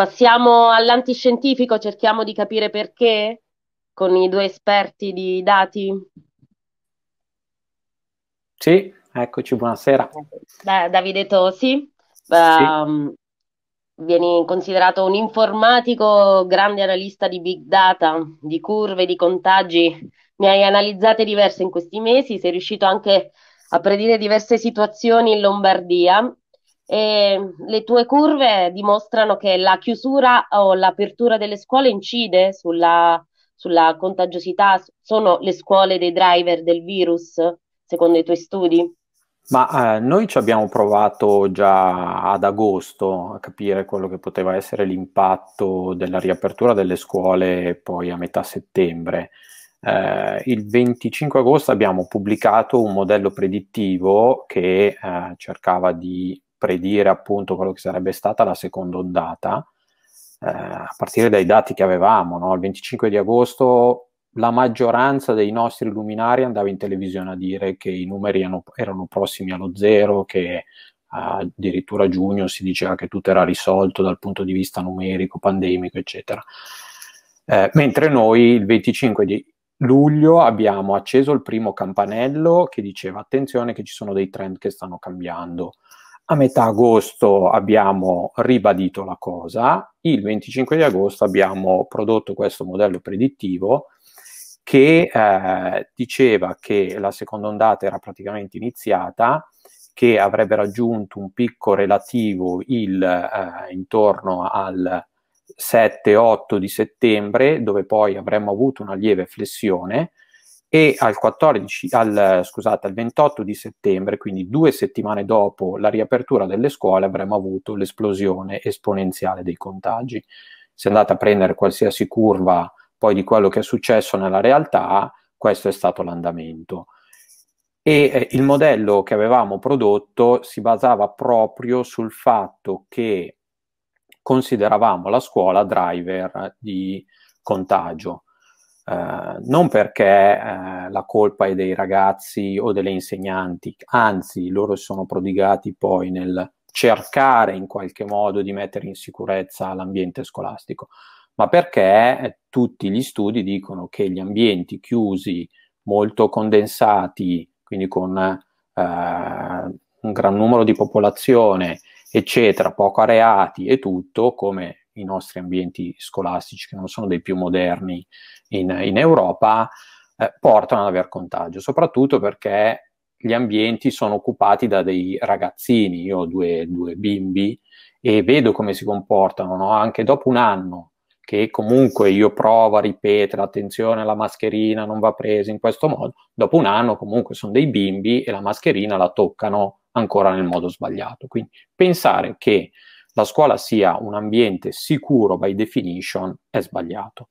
Passiamo all'antiscientifico, cerchiamo di capire perché con i due esperti di dati. Sì, eccoci, buonasera. Da, Davide Tosi, sì. um, vieni considerato un informatico, grande analista di big data, di curve, di contagi. Ne hai analizzate diverse in questi mesi, sei riuscito anche a predire diverse situazioni in Lombardia e le tue curve dimostrano che la chiusura o l'apertura delle scuole incide sulla, sulla contagiosità? Sono le scuole dei driver del virus, secondo i tuoi studi? Ma eh, noi ci abbiamo provato già ad agosto a capire quello che poteva essere l'impatto della riapertura delle scuole poi a metà settembre. Eh, il 25 agosto abbiamo pubblicato un modello predittivo che eh, cercava di predire appunto quello che sarebbe stata la seconda ondata, eh, a partire dai dati che avevamo, no? il 25 di agosto la maggioranza dei nostri luminari andava in televisione a dire che i numeri erano, erano prossimi allo zero, che addirittura a giugno si diceva che tutto era risolto dal punto di vista numerico, pandemico, eccetera. Eh, mentre noi il 25 di luglio abbiamo acceso il primo campanello che diceva attenzione che ci sono dei trend che stanno cambiando a metà agosto abbiamo ribadito la cosa, il 25 di agosto abbiamo prodotto questo modello predittivo che eh, diceva che la seconda ondata era praticamente iniziata, che avrebbe raggiunto un picco relativo il, eh, intorno al 7-8 di settembre, dove poi avremmo avuto una lieve flessione, e al, 14, al, scusate, al 28 di settembre, quindi due settimane dopo la riapertura delle scuole, avremmo avuto l'esplosione esponenziale dei contagi. Se andate a prendere qualsiasi curva poi di quello che è successo nella realtà, questo è stato l'andamento. E eh, il modello che avevamo prodotto si basava proprio sul fatto che consideravamo la scuola driver di contagio eh, non perché uh, la colpa è dei ragazzi o delle insegnanti, anzi loro si sono prodigati poi nel cercare in qualche modo di mettere in sicurezza l'ambiente scolastico, ma perché eh, tutti gli studi dicono che gli ambienti chiusi, molto condensati, quindi con uh, un gran numero di popolazione, eccetera, poco areati e tutto, come i nostri ambienti scolastici, che non sono dei più moderni in, in Europa, eh, portano ad aver contagio, soprattutto perché gli ambienti sono occupati da dei ragazzini, io ho due, due bimbi e vedo come si comportano, no? anche dopo un anno che comunque io provo a ripetere attenzione la mascherina non va presa in questo modo, dopo un anno comunque sono dei bimbi e la mascherina la toccano ancora nel modo sbagliato. Quindi pensare che la scuola sia un ambiente sicuro by definition è sbagliato.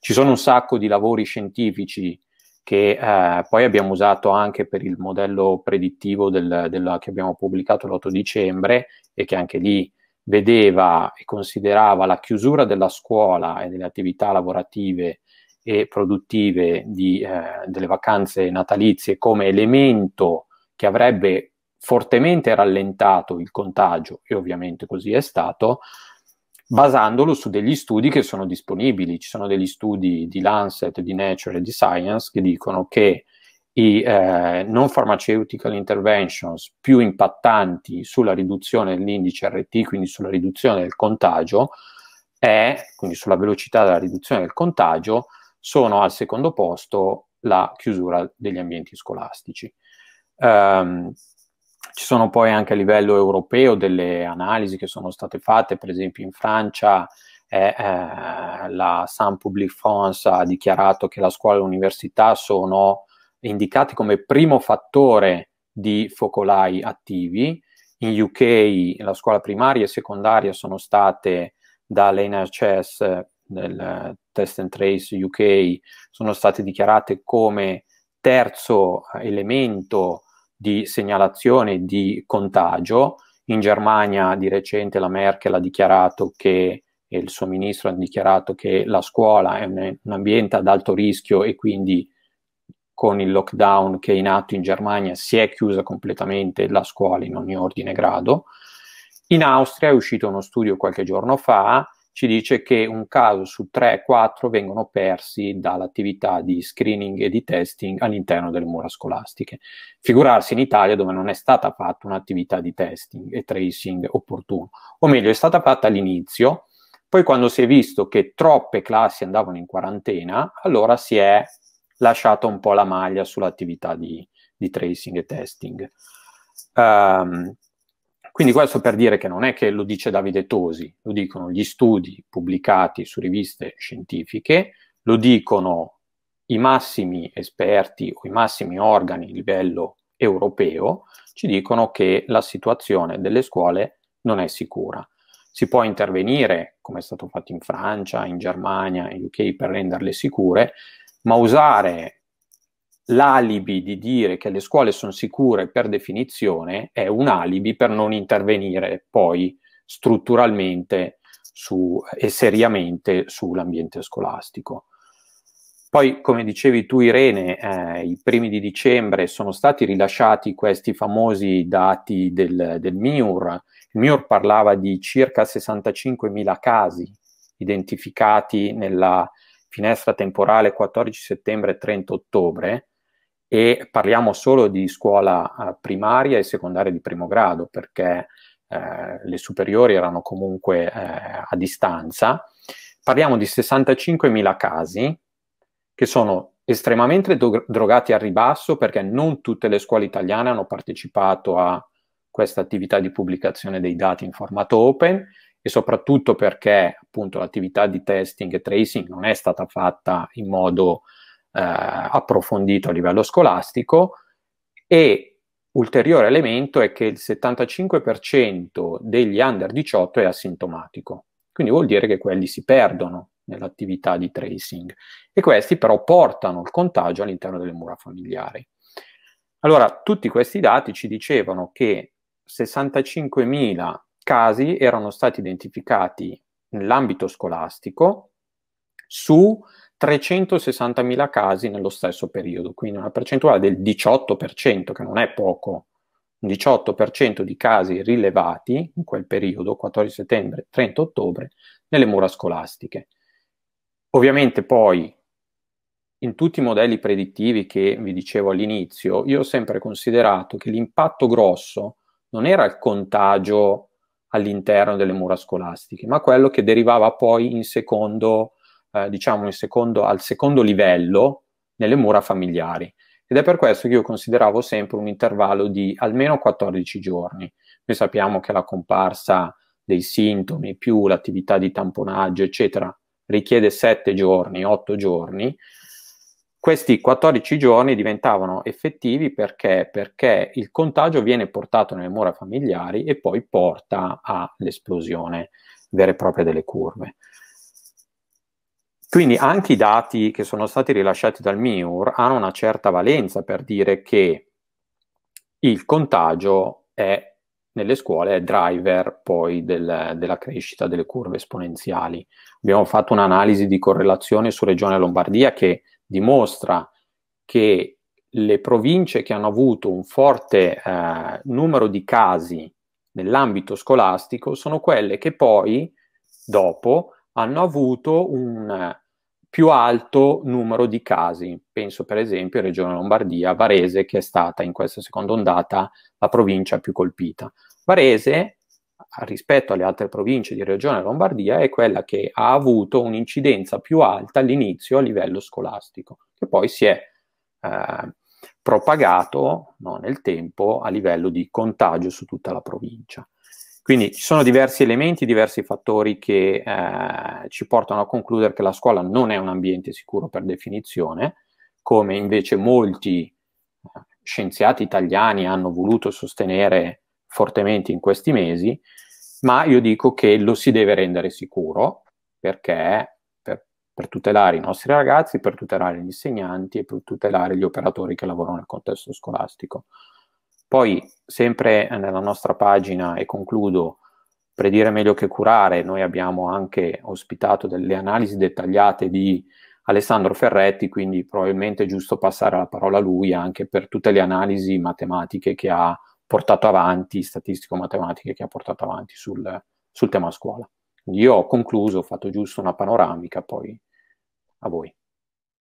Ci sono un sacco di lavori scientifici che eh, poi abbiamo usato anche per il modello predittivo del, del, che abbiamo pubblicato l'8 dicembre e che anche lì vedeva e considerava la chiusura della scuola e delle attività lavorative e produttive di, eh, delle vacanze natalizie come elemento che avrebbe fortemente rallentato il contagio, e ovviamente così è stato, basandolo su degli studi che sono disponibili. Ci sono degli studi di Lancet, di Nature e di Science che dicono che i eh, non pharmaceutical interventions più impattanti sulla riduzione dell'indice RT, quindi sulla riduzione del contagio, è, quindi sulla velocità della riduzione del contagio, sono al secondo posto la chiusura degli ambienti scolastici. Um, ci sono poi anche a livello europeo delle analisi che sono state fatte, per esempio in Francia eh, eh, la Saint Public France ha dichiarato che la scuola e l'università sono indicati come primo fattore di focolai attivi. In UK la scuola primaria e secondaria sono state dall'NHS del Test and Trace UK sono state dichiarate come terzo elemento di segnalazione di contagio. In Germania di recente la Merkel ha dichiarato che e il suo ministro ha dichiarato che la scuola è un, un ambiente ad alto rischio e quindi con il lockdown che è in atto in Germania si è chiusa completamente la scuola in ogni ordine e grado. In Austria è uscito uno studio qualche giorno fa ci dice che un caso su 3-4 vengono persi dall'attività di screening e di testing all'interno delle mura scolastiche. Figurarsi in Italia dove non è stata fatta un'attività di testing e tracing opportuno, o meglio è stata fatta all'inizio, poi quando si è visto che troppe classi andavano in quarantena, allora si è lasciata un po' la maglia sull'attività di, di tracing e testing. Um, quindi questo per dire che non è che lo dice Davide Tosi, lo dicono gli studi pubblicati su riviste scientifiche, lo dicono i massimi esperti o i massimi organi a livello europeo, ci dicono che la situazione delle scuole non è sicura. Si può intervenire, come è stato fatto in Francia, in Germania, in UK, per renderle sicure, ma usare l'alibi di dire che le scuole sono sicure per definizione è un alibi per non intervenire poi strutturalmente su, e seriamente sull'ambiente scolastico. Poi, come dicevi tu Irene, eh, i primi di dicembre sono stati rilasciati questi famosi dati del, del MIUR. Il MIUR parlava di circa 65.000 casi identificati nella finestra temporale 14 settembre-30 ottobre, e parliamo solo di scuola eh, primaria e secondaria di primo grado perché eh, le superiori erano comunque eh, a distanza. Parliamo di 65.000 casi che sono estremamente dro- drogati al ribasso perché non tutte le scuole italiane hanno partecipato a questa attività di pubblicazione dei dati in formato open e soprattutto perché appunto l'attività di testing e tracing non è stata fatta in modo eh, eh, approfondito a livello scolastico e ulteriore elemento è che il 75% degli under 18 è asintomatico, quindi vuol dire che quelli si perdono nell'attività di tracing e questi però portano il contagio all'interno delle mura familiari. Allora, tutti questi dati ci dicevano che 65.000 casi erano stati identificati nell'ambito scolastico su 360.000 casi nello stesso periodo, quindi una percentuale del 18%, che non è poco, un 18% di casi rilevati in quel periodo, 14 settembre, 30 ottobre, nelle mura scolastiche. Ovviamente poi in tutti i modelli predittivi che vi dicevo all'inizio, io ho sempre considerato che l'impatto grosso non era il contagio all'interno delle mura scolastiche, ma quello che derivava poi in secondo eh, diciamo, secondo, al secondo livello nelle mura familiari. Ed è per questo che io consideravo sempre un intervallo di almeno 14 giorni. Noi sappiamo che la comparsa dei sintomi più l'attività di tamponaggio, eccetera, richiede 7 giorni, 8 giorni. Questi 14 giorni diventavano effettivi perché? perché il contagio viene portato nelle mura familiari e poi porta all'esplosione vera e propria delle curve. Quindi anche i dati che sono stati rilasciati dal MIUR hanno una certa valenza per dire che il contagio è, nelle scuole è driver poi del, della crescita delle curve esponenziali. Abbiamo fatto un'analisi di correlazione su Regione Lombardia che dimostra che le province che hanno avuto un forte eh, numero di casi nell'ambito scolastico sono quelle che poi, dopo, hanno avuto un più alto numero di casi. Penso per esempio alla regione Lombardia, Varese, che è stata in questa seconda ondata la provincia più colpita. Varese, rispetto alle altre province di regione Lombardia, è quella che ha avuto un'incidenza più alta all'inizio a livello scolastico, che poi si è eh, propagato no, nel tempo a livello di contagio su tutta la provincia. Quindi ci sono diversi elementi, diversi fattori che eh, ci portano a concludere che la scuola non è un ambiente sicuro per definizione, come invece molti eh, scienziati italiani hanno voluto sostenere fortemente in questi mesi, ma io dico che lo si deve rendere sicuro perché per, per tutelare i nostri ragazzi, per tutelare gli insegnanti e per tutelare gli operatori che lavorano nel contesto scolastico. Poi, sempre nella nostra pagina, e concludo, predire meglio che curare, noi abbiamo anche ospitato delle analisi dettagliate di Alessandro Ferretti, quindi probabilmente è giusto passare la parola a lui anche per tutte le analisi matematiche che ha portato avanti, statistico-matematiche che ha portato avanti sul, sul tema scuola. io ho concluso, ho fatto giusto una panoramica, poi a voi.